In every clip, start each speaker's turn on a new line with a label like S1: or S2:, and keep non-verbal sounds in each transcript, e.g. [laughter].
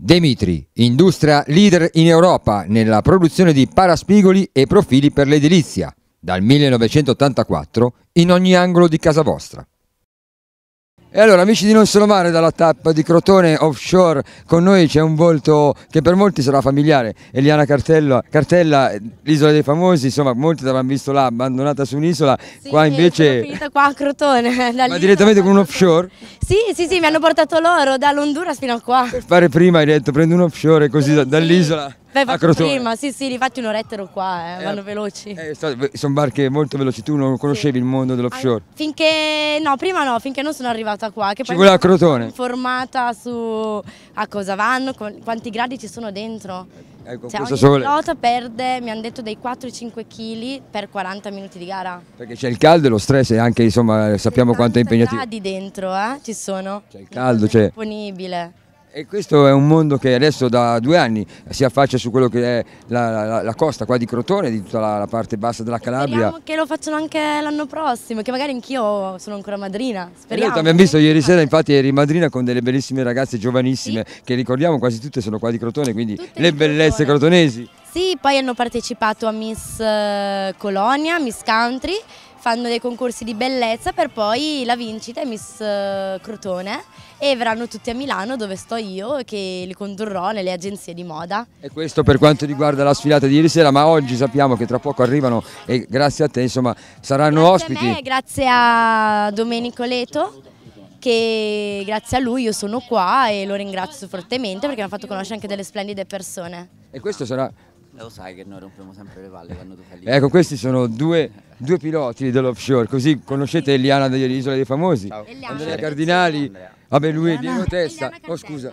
S1: Demitri, industria leader in Europa nella produzione di paraspigoli e profili per l'edilizia, dal 1984 in ogni angolo di casa vostra. E allora amici di Non Solo Mare dalla tappa di Crotone Offshore, con noi c'è un volto che per molti sarà familiare, Eliana Cartello, Cartella, l'isola dei famosi, insomma molti l'avranno visto là, abbandonata su un'isola, sì, qua invece...
S2: Sono qua a Crotone. [laughs] Ma
S1: direttamente con un offshore?
S2: Sì, sì, sì, mi hanno portato loro dall'Honduras fino a qua. Per
S1: fare prima hai detto prendo un offshore così eh, dall'isola. Sì. Beh, fatto prima,
S2: sì, sì, infatti un'oretta ero qua, eh, eh vanno eh, veloci. Eh,
S1: sono barche molto veloci, tu non conoscevi sì. il mondo dell'offshore?
S2: Finché, no, prima no, finché non sono arrivata qua. Che ci poi a Crotone. informata su a cosa vanno, quanti gradi ci sono dentro. Eh, ecco, cioè, ogni sole. pilota perde, mi hanno detto, dai 4-5 kg per 40 minuti di gara. Perché
S1: c'è il caldo e lo stress e anche, insomma, sappiamo quanto è impegnativo.
S2: gradi dentro, eh, ci sono. C'è il caldo, c'è. Cioè. disponibile. E questo
S1: è un mondo che adesso da due anni si affaccia su quello che è la, la, la costa qua di Crotone, di tutta la, la parte bassa della Calabria. Speriamo
S2: che lo facciano anche l'anno prossimo, che magari anch'io sono ancora madrina, speriamo. Noi esatto,
S1: abbiamo visto ieri sera, infatti eri madrina con delle bellissime ragazze giovanissime, sì. che ricordiamo quasi tutte sono qua di Crotone, quindi tutte le bellezze Crotone. crotonesi.
S2: Sì, poi hanno partecipato a Miss eh, Colonia, Miss Country fanno dei concorsi di bellezza per poi la vincita è Miss eh, Crotone e verranno tutti a Milano dove sto io che li condurrò nelle agenzie di moda.
S1: E questo per quanto riguarda la sfilata di ieri sera, ma oggi sappiamo che tra poco arrivano e grazie a te insomma saranno grazie ospiti. A me,
S2: grazie a Domenico Leto che grazie a lui io sono qua e lo ringrazio fortemente perché mi ha fatto conoscere anche delle splendide persone. E questo sarà eh, lo sai che noi rompiamo sempre le palle quando tu fai lì.
S1: Eh, ecco, questi sono due, [laughs] due piloti dell'offshore, così conoscete Eliana dell'Isola dei Famosi, Ciao. Eliana. Andrea Cardinali, Andrea. vabbè lui è Diego Testa, oh scusa.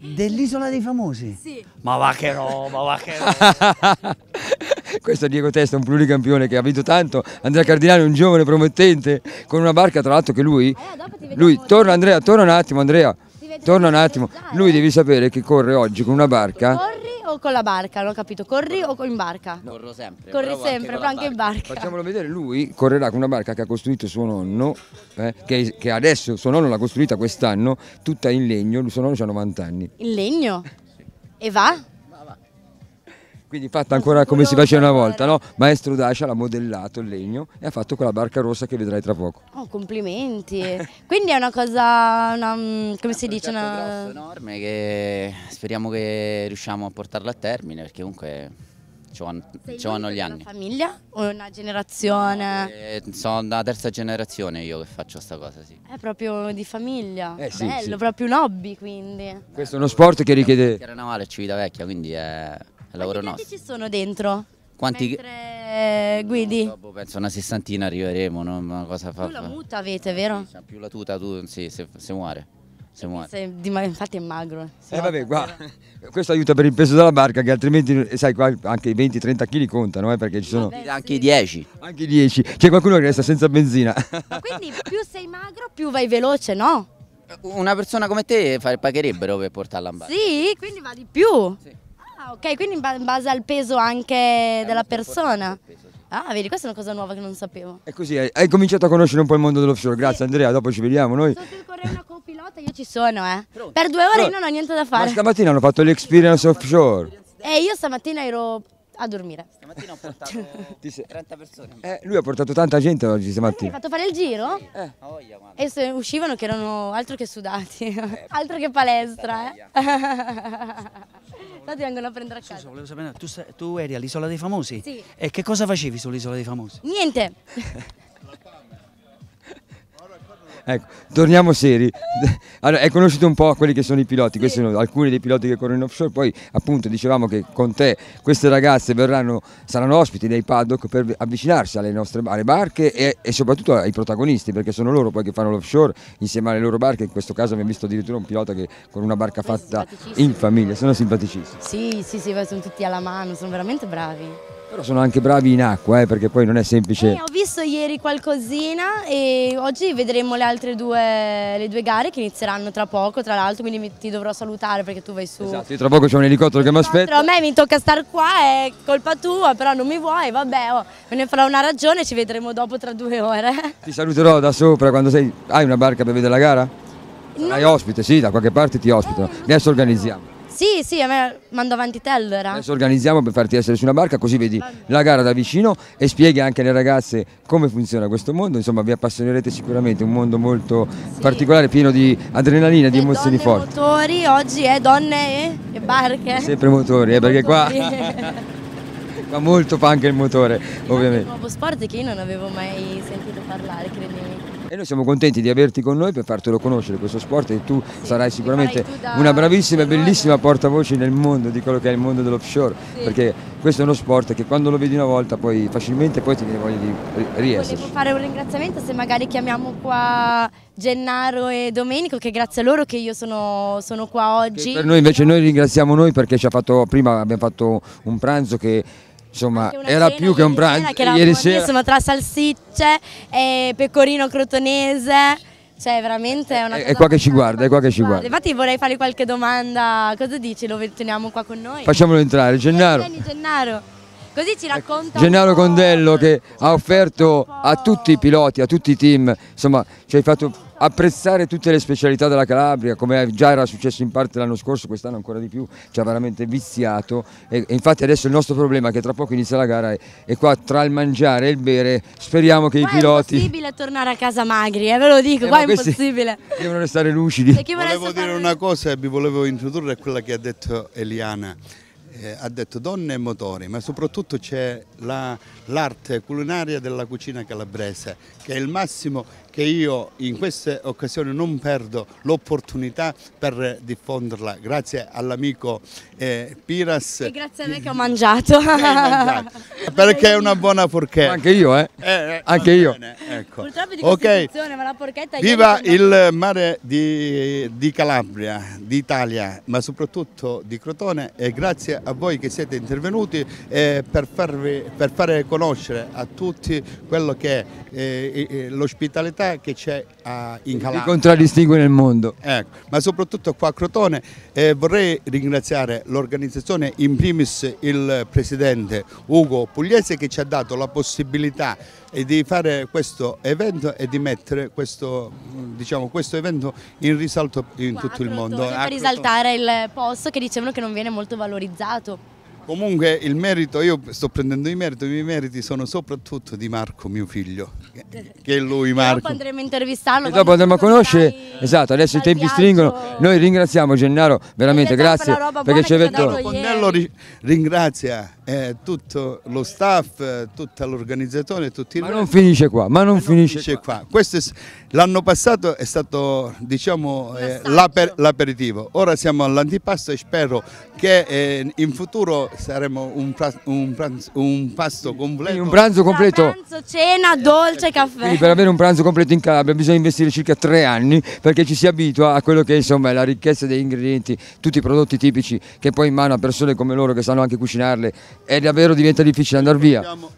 S1: Dell'Isola dei Famosi? Sì. Ma va che
S2: roba, va che
S1: roba. [laughs] Questo è Diego Testa, un pluricampione che ha vinto tanto, Andrea Cardinali un giovane promettente con una barca tra l'altro che lui, eh, allora, lui, torna Andrea, torna un attimo Andrea, torna un attimo, lui devi sapere che corre oggi con una barca.
S2: Corri o con la barca? Non ho capito, corri o in barca? No. Corro sempre. Corri sempre, anche però anche in barca.
S1: Facciamolo vedere, lui correrà con una barca che ha costruito suo nonno, eh, che, che, adesso suo nonno l'ha costruita quest'anno, tutta in legno, suo nonno ha 90 anni.
S2: In legno? sì. E va? Quindi fatta ancora come si
S1: faceva una volta, no? Maestro Dacia l'ha modellato il legno e ha fatto quella barca rossa che vedrai tra poco.
S2: Oh, complimenti! [laughs] Quindi è una cosa, una, mm, come è si dice? Una... Un enorme che speriamo che riusciamo a portarla a termine perché comunque ci vanno, gli anni. una famiglia o una generazione? No, eh, sono la terza generazione io che faccio questa cosa, sì. È proprio di famiglia, eh, bello, sì, proprio un hobby quindi. Questo è uno sport che richiede... Era navale e Civitavecchia, quindi è lavoro Quanti nostro. ci sono dentro? Quanti mentre eh, guidi? No, dopo penso una sessantina arriveremo, no? una cosa fa. Tu la muta avete, vero? Sì, più la tuta tu, sì, se, se muore. Se muore. Se, infatti è magro. Eh, eh vabbè, guarda, [laughs] questo aiuta per il
S1: peso della barca che altrimenti, sai, qua anche i 20-30 kg contano, eh, perché ci sono... Vabbè, anche i 10. Anche i 10. C'è qualcuno che resta senza benzina.
S2: Ma quindi più sei magro più vai veloce, no? Una persona come te pagherebbero per portarla in barca. Sì, quindi va di più. Sì ok, quindi in base al peso anche eh, della persona. Peso, sì. Ah vedi, questa è una cosa nuova che non sapevo. È
S1: così, hai, hai cominciato a conoscere un po' il mondo dell'offshore, grazie sì. Andrea, dopo ci vediamo noi. Sotto il correo una
S2: copilota io ci sono eh. Pronto. Per due ore Pronto. io non ho niente da fare. Ma
S1: stamattina hanno fatto l'experience offshore.
S2: E eh, io stamattina ero a dormire. Stamattina ho
S1: portato 30 [laughs] persone. Eh, lui ha portato tanta gente oggi stamattina. Mi eh, ha
S2: fatto fare il giro? Eh. E se uscivano che erano altro che sudati, eh, [laughs] altro che palestra. Eh. [laughs] là ti vengono a prendere a casa. Scusa, volevo sapere, tu,
S3: tu eri all'Isola dei Famosi? Sì. E che cosa facevi sull'Isola dei Famosi?
S2: Niente. [laughs]
S1: Ecco, torniamo seri. [laughs] Allora, hai conosciuto un po' quelli che sono i piloti, sì. questi sono alcuni dei piloti che corrono in offshore, poi appunto dicevamo che con te queste ragazze verranno, saranno ospiti dei paddock per avvicinarsi alle nostre alle barche e, e, soprattutto ai protagonisti, perché sono loro poi che fanno l'offshore insieme alle loro barche, in questo caso abbiamo visto addirittura un pilota che con una barca fatta in famiglia, sono simpaticissimi.
S2: Sì, sì, sì, sono tutti alla mano, sono veramente bravi. Però
S1: sono anche bravi in acqua, eh, perché poi non è semplice. Eh,
S2: ho visto ieri qualcosina e oggi vedremo le altre due, le due gare che inizieranno tra poco, tra l'altro, quindi ti dovrò salutare perché tu vai su. Esatto,
S1: tra poco c'è un elicottero che mi esatto, aspetta. Però
S2: a me mi tocca star qua, è colpa tua, però non mi vuoi, vabbè, oh, me ne farò una ragione, ci vedremo dopo tra due ore.
S1: [laughs] Ti saluterò da sopra quando sei. Hai una barca per vedere la gara? Sarai no. ospite, sì, da qualche parte ti ospito. Eh, Adesso organizziamo.
S2: Sì, sì, a me mando avanti te allora. Adesso
S1: organizziamo per farti essere su una barca così vedi la gara da vicino e spieghi anche alle ragazze come funziona questo mondo, insomma vi appassionerete sicuramente, un mondo molto sì. particolare, pieno di adrenalina, e di emozioni donne forti.
S2: motori, oggi è donne e, e barche. Sempre
S1: motori, eh, perché qua... Ma [laughs] molto fa anche il motore, ovviamente. È un
S2: nuovo sport che io non avevo mai sentito parlare, credimi. E noi
S1: siamo contenti di averti con noi per fartelo conoscere questo sport e tu sì, sarai sicuramente tu da... una bravissima e bellissima portavoce nel mondo di quello che è il mondo dell'offshore, sì. perché questo è uno sport che quando lo vedi una volta poi facilmente poi ti viene voglia di riesserci. Volevo
S2: fare un ringraziamento se magari chiamiamo qua Gennaro e Domenico che grazie a loro che io sono, sono qua oggi. Che per noi
S1: invece noi ringraziamo noi perché ci ha fatto, prima abbiamo fatto un pranzo che Insomma, era più che un pranzo che ieri sera. Insomma,
S2: tra salsicce e pecorino crotonese. Cioè, veramente è una è, cosa... È qua che
S1: ci guarda, è qua che ci guarda.
S2: Infatti vorrei fargli qualche domanda. Cosa dici? Lo teniamo qua con noi?
S1: Facciamolo entrare, Gennaro. Vieni,
S2: Gennaro. Così ci ecco, racconta.
S1: Gennaro Condello che ha offerto a tutti i piloti, a tutti i team, insomma ci hai fatto apprezzare tutte le specialità della Calabria, come già era successo in parte l'anno scorso, quest'anno ancora di più, ci ha veramente viziato e, e, infatti adesso il nostro problema è che tra poco inizia la gara e, e qua tra il mangiare e il bere
S3: speriamo che Poi i piloti... è
S2: impossibile tornare a casa magri, eh, ve lo dico, eh, qua è impossibile. Devono
S3: restare lucidi. Volevo dire una cosa e vi volevo introdurre, quella che ha detto Eliana eh, ha detto donne e motori, ma soprattutto c'è l'arte la, culinaria della cucina calabrese, che è il massimo che io in queste occasioni non perdo l'opportunità per diffonderla. Grazie all'amico eh, Piras. E
S2: grazie a me che ho mangiato. [laughs] mangiato. [laughs] Perché è
S3: una buona forchetta. Anche io, eh?
S2: eh, eh Anche io. ecco. Purtroppo di okay. ma la porchetta... Viva il
S3: mare di, di Calabria, d'Italia, ma soprattutto di Crotone e grazie a voi che siete intervenuti eh, per, farvi, per fare conoscere a tutti quello che è eh, eh, l'ospitalità che c'è ah, in Calabria. Che
S1: contraddistingue nel mondo.
S3: Ecco, ma soprattutto qua a Crotone eh, vorrei ringraziare l'organizzazione, in primis il presidente Ugo Pugliese che ci ha dato la possibilità eh, di fare questo evento e di mettere questo, mm, diciamo, questo evento in risalto in qua tutto il mondo. Per risaltare
S2: il posto che dicevano che non viene molto valorizzato.
S3: Comunque il merito, io sto prendendo i meriti, i miei meriti sono soprattutto di Marco, mio figlio, [laughs] che è lui Marco. Dopo
S2: andremo a intervistarlo. E dopo andremo
S3: a conoscere, esatto,
S1: adesso i tempi viaggio. stringono. Noi ringraziamo Gennaro, veramente grazie perché ci ha detto...
S2: Nello
S3: ringrazia eh, tutto lo staff, tutta l'organizzazione, tutti Ma non finisce qua, ma non, ma finisce, non finisce, qua. qua. l'anno passato è stato diciamo, eh, l'aperitivo, ora siamo all'antipasto e spero che eh, in futuro saremo un, pranzo, un pranzo, un pasto completo. Quindi un pranzo
S1: completo. Da
S2: pranzo, cena, eh, dolce, eh, caffè. Quindi per
S1: avere un pranzo completo in Calabria bisogna investire circa tre anni perché ci si abitua a quello che insomma, è la ricchezza degli ingredienti, tutti i prodotti tipici che poi in mano a persone come loro che sanno anche cucinarle e davvero diventa difficile andare via. Diciamo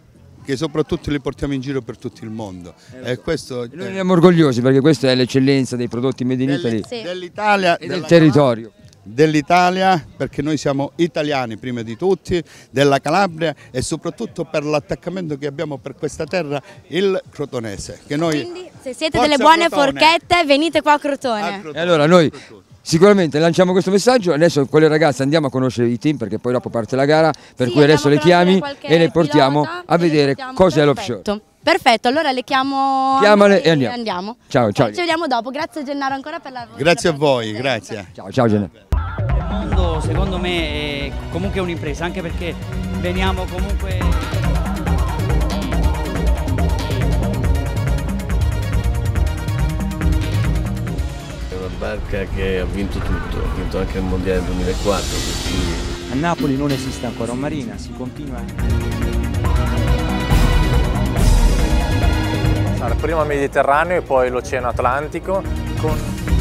S3: che soprattutto li portiamo in giro per tutto il mondo. Eh, questo, noi eh, siamo orgogliosi perché questa è l'eccellenza dei prodotti made in Italy sì. dell'Italia e del territorio dell'Italia perché noi siamo italiani prima di tutti, della Calabria e soprattutto per l'attaccamento che abbiamo per questa terra, il crotonese. Quindi
S2: se siete delle buone Crotone. forchette venite qua a Crotone. a Crotone.
S1: E allora noi Sicuramente lanciamo questo messaggio, adesso con le ragazze andiamo a conoscere i team perché poi dopo parte la gara, per sì, cui adesso le chiami e le portiamo a vedere cos'è l'offshore.
S2: Perfetto, allora le chiamo. Chiamale e andiamo. andiamo. Ciao, ciao. ci vediamo dopo, grazie Gennaro ancora per la...
S3: Grazie a voi, grazie. Ciao, ciao Gennaro.
S2: Il mondo secondo me è comunque un'impresa, anche perché veniamo comunque...
S3: barca che ha vinto tutto, ha vinto anche il Mondiale 2004. Quindi... A Napoli non esiste ancora un marina, si continua.
S2: Allora, prima il Mediterraneo e poi l'Oceano Atlantico
S3: con